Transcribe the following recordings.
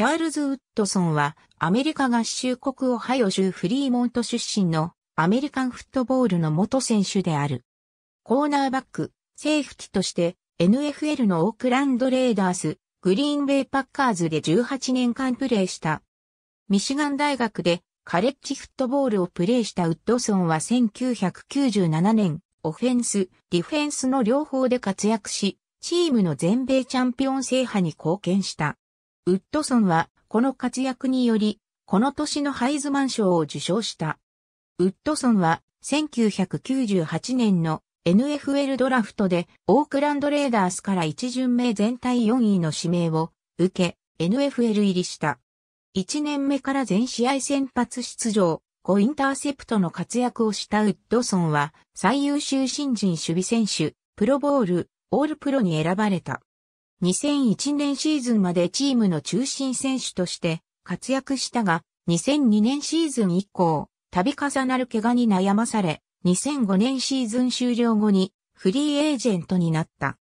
チャールズ・ウッドソンは、アメリカ合衆国オハイオ州フリーモント出身のアメリカンフットボールの元選手である。コーナーバック、セーフティとして NFL のオークランドレーダース、グリーンベイパッカーズで18年間プレーした。ミシガン大学でカレッジフットボールをプレーしたウッドソンは1997年、オフェンス、ディフェンスの両方で活躍し、チームの全米チャンピオン制覇に貢献した。ウッドソンは、この活躍により、この年のハイズマン賞を受賞した。ウッドソンは、1998年の NFL ドラフトで、オークランドレーダースから一巡目全体4位の指名を受け、NFL 入りした。1年目から全試合先発出場、5インターセプトの活躍をしたウッドソンは、最優秀新人守備選手、プロボール、オールプロに選ばれた。2001年シーズンまでチームの中心選手として活躍したが、2002年シーズン以降、度重なる怪我に悩まされ、2005年シーズン終了後にフリーエージェントになった。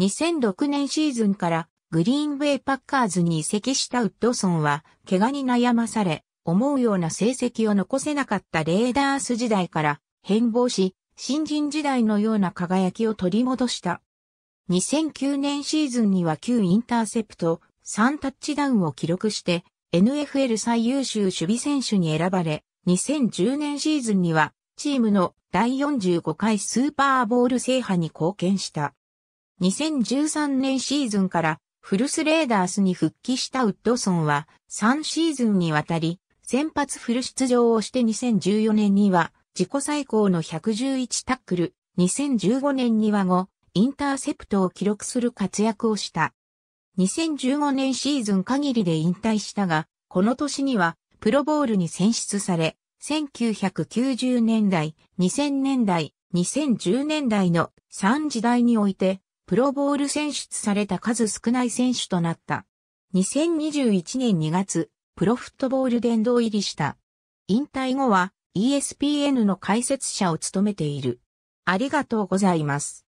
2006年シーズンからグリーンウェイパッカーズに移籍したウッドソンは、怪我に悩まされ、思うような成績を残せなかったレーダース時代から変貌し、新人時代のような輝きを取り戻した。2009年シーズンには9インターセプト、3タッチダウンを記録して、NFL 最優秀守備選手に選ばれ、2010年シーズンには、チームの第45回スーパーボール制覇に貢献した。2013年シーズンからフルスレーダースに復帰したウッドソンは3シーズンにわたり先発フル出場をして2014年には自己最高の111タックル、2015年には5インターセプトを記録する活躍をした。2015年シーズン限りで引退したが、この年にはプロボールに選出され、1990年代、2000年代、2010年代の3時代において、プロボール選出された数少ない選手となった。2021年2月、プロフットボール殿堂入りした。引退後は ESPN の解説者を務めている。ありがとうございます。